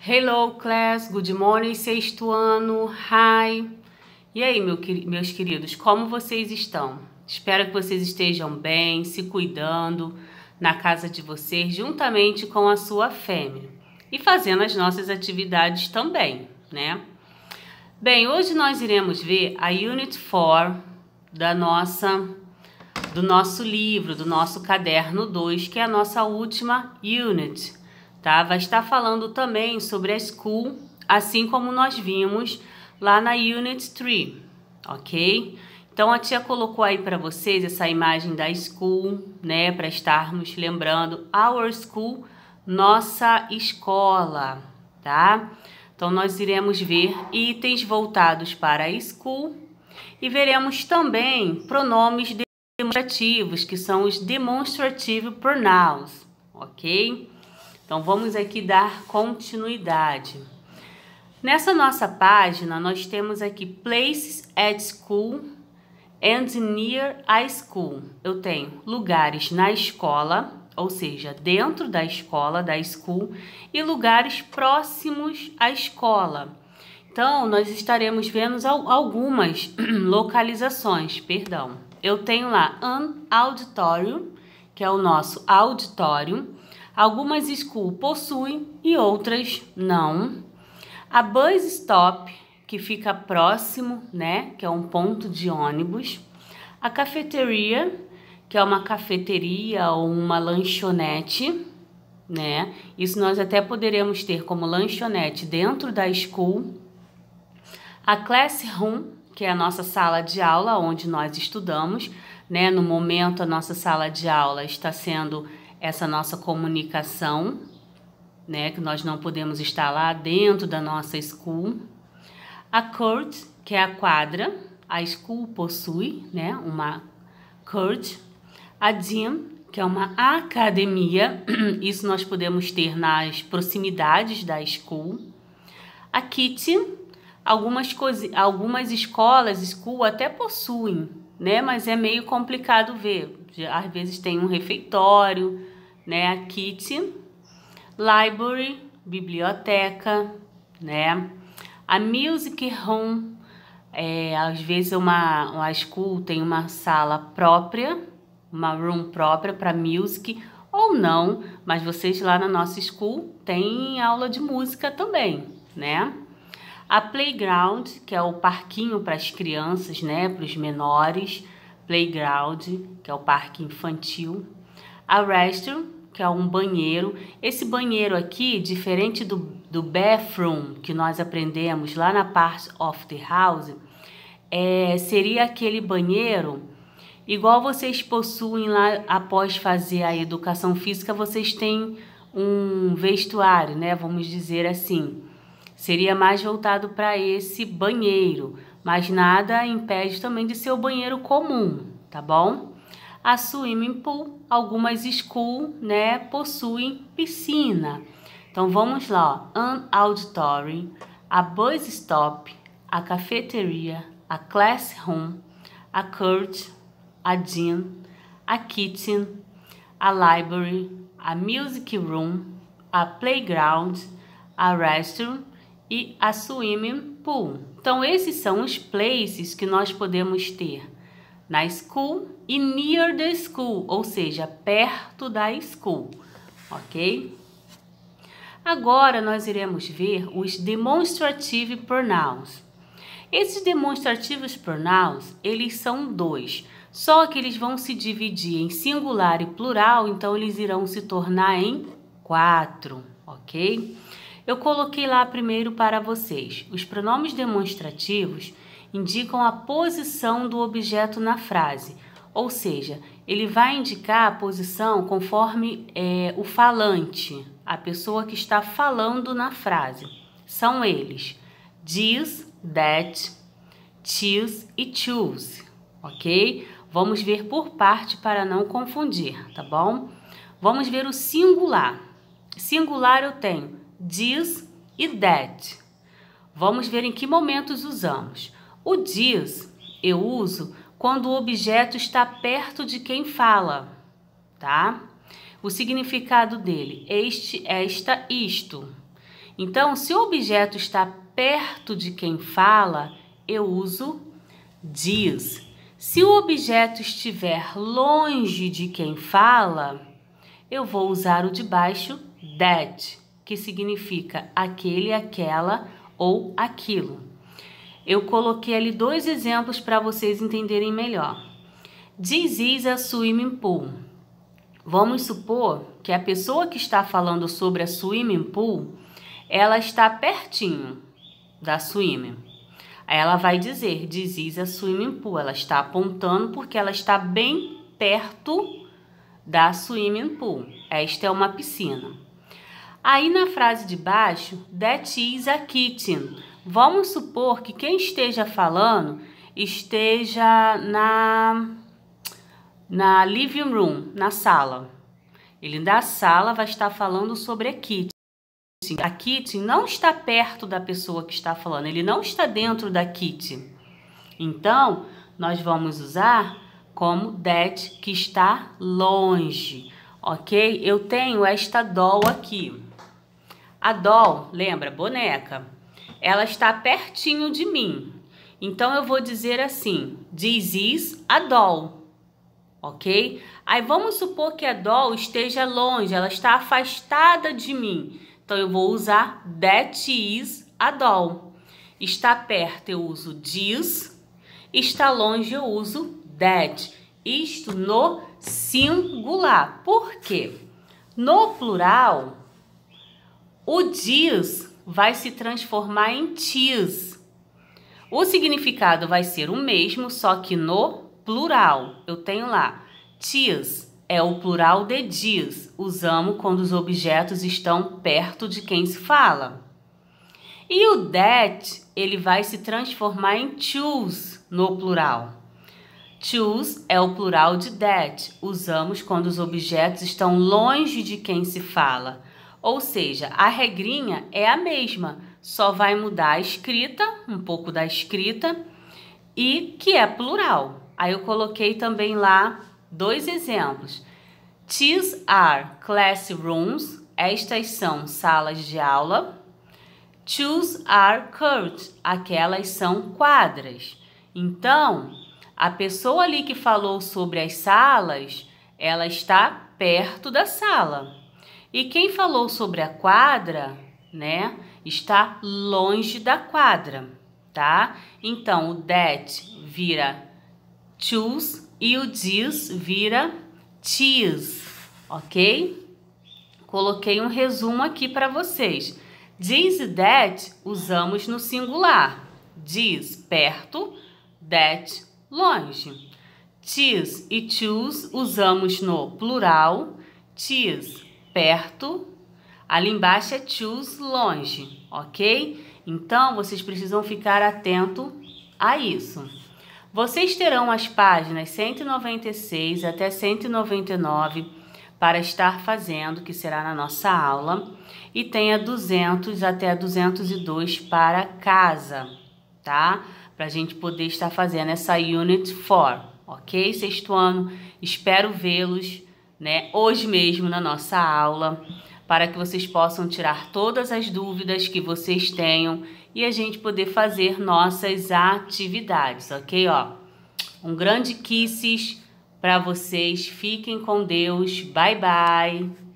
Hello class, good morning, sexto ano, hi. E aí, meu, meus queridos, como vocês estão? Espero que vocês estejam bem, se cuidando na casa de vocês, juntamente com a sua fêmea e fazendo as nossas atividades também, né? Bem, hoje nós iremos ver a Unit 4 da nossa do nosso livro, do nosso caderno 2, que é a nossa última unit tá? Vai estar falando também sobre a school, assim como nós vimos lá na Unit 3, ok? Então a tia colocou aí para vocês essa imagem da school, né, para estarmos lembrando our school, nossa escola, tá? Então nós iremos ver itens voltados para a school e veremos também pronomes demonstrativos, que são os demonstrative pronouns, OK? Então vamos aqui dar continuidade. Nessa nossa página, nós temos aqui Places at School and Near a School. Eu tenho lugares na escola, ou seja, dentro da escola, da school, e lugares próximos à escola. Então, nós estaremos vendo algumas localizações, perdão. Eu tenho lá um auditório, que é o nosso auditório. Algumas school possuem e outras não. A bus stop, que fica próximo, né, que é um ponto de ônibus. A cafeteria, que é uma cafeteria ou uma lanchonete, né? Isso nós até poderemos ter como lanchonete dentro da school. A classroom, que é a nossa sala de aula onde nós estudamos, né? No momento a nossa sala de aula está sendo essa nossa comunicação, né, que nós não podemos estar lá dentro da nossa school. A court, que é a quadra, a school possui, né, uma court. A gym, que é uma academia, isso nós podemos ter nas proximidades da school. A kitchen, algumas, algumas escolas, school, até possuem, né? Mas é meio complicado ver às vezes tem um refeitório, né? A kit, library, biblioteca, né? A music room, é, às vezes uma, uma school tem uma sala própria, uma room própria para music ou não, mas vocês lá na nossa school tem aula de música também, né? A playground, que é o parquinho para as crianças, né, para os menores, playground, que é o parque infantil, a restroom, que é um banheiro. Esse banheiro aqui, diferente do, do bathroom que nós aprendemos lá na parte of the house, é, seria aquele banheiro igual vocês possuem lá após fazer a educação física, vocês têm um vestuário, né? Vamos dizer assim. Seria mais voltado para esse banheiro mas nada impede também de ser o banheiro comum, tá bom? A swimming pool, algumas school, né, possuem piscina. Então vamos lá, ó. an auditorium, a bus stop, a cafeteria, a classroom, a court, a gym, a kitchen, a library, a music room, a playground, a restroom e a swimming pool. Então, esses são os places que nós podemos ter na school e near the school, ou seja, perto da school, ok? Agora nós iremos ver os demonstrative pronouns. Esses demonstrativos pronouns, eles são dois, só que eles vão se dividir em singular e plural, então eles irão se tornar em quatro, ok? Eu coloquei lá primeiro para vocês. Os pronomes demonstrativos indicam a posição do objeto na frase, ou seja, ele vai indicar a posição conforme é, o falante, a pessoa que está falando na frase. São eles: diz, that, tis e choose, ok? Vamos ver por parte para não confundir, tá bom? Vamos ver o singular. Singular eu tenho diz e that. Vamos ver em que momentos usamos. O diz eu uso quando o objeto está perto de quem fala, tá? O significado dele, este, esta, isto. Então, se o objeto está perto de quem fala, eu uso diz. Se o objeto estiver longe de quem fala, eu vou usar o de baixo that que significa aquele, aquela ou aquilo. Eu coloquei ali dois exemplos para vocês entenderem melhor. This is a swimming pool. Vamos supor que a pessoa que está falando sobre a swimming pool, ela está pertinho da swimming. ela vai dizer, this is a swimming pool. Ela está apontando porque ela está bem perto da swimming pool. Esta é uma piscina. Aí na frase de baixo, that is a kitchen. Vamos supor que quem esteja falando esteja na na living room, na sala. Ele da sala vai estar falando sobre a kitchen. A kitchen não está perto da pessoa que está falando, ele não está dentro da kitchen. Então, nós vamos usar como that que está longe, ok? Eu tenho esta doll aqui. A doll, lembra, boneca, ela está pertinho de mim. Então eu vou dizer assim: This is a doll. Ok? Aí vamos supor que a doll esteja longe, ela está afastada de mim. Então eu vou usar that is a doll. Está perto eu uso this, está longe eu uso that. Isto no singular. Por quê? No plural, o diz vai se transformar em tis. O significado vai ser o mesmo, só que no plural. Eu tenho lá tias é o plural de dias. Usamos quando os objetos estão perto de quem se fala. E o that, ele vai se transformar em choose no plural. Choose é o plural de that. Usamos quando os objetos estão longe de quem se fala. Ou seja, a regrinha é a mesma, só vai mudar a escrita, um pouco da escrita, e que é plural. Aí eu coloquei também lá dois exemplos. These are classrooms, estas são salas de aula. Those are courts, aquelas são quadras. Então, a pessoa ali que falou sobre as salas, ela está perto da sala. E quem falou sobre a quadra, né, está longe da quadra, tá? Então, o that vira choose e o this vira cheese, ok? Coloquei um resumo aqui para vocês. Diz e that usamos no singular. Diz perto, that longe. Tis e choose usamos no plural. Tis perto, ali embaixo é choose longe, ok? Então vocês precisam ficar atento a isso. Vocês terão as páginas 196 até 199 para estar fazendo, que será na nossa aula, e tenha 200 até 202 para casa, tá? Para a gente poder estar fazendo essa Unit 4, ok? Sexto ano, espero vê-los né, hoje mesmo na nossa aula, para que vocês possam tirar todas as dúvidas que vocês tenham e a gente poder fazer nossas atividades, ok? Ó, um grande kisses para vocês, fiquem com Deus, bye bye!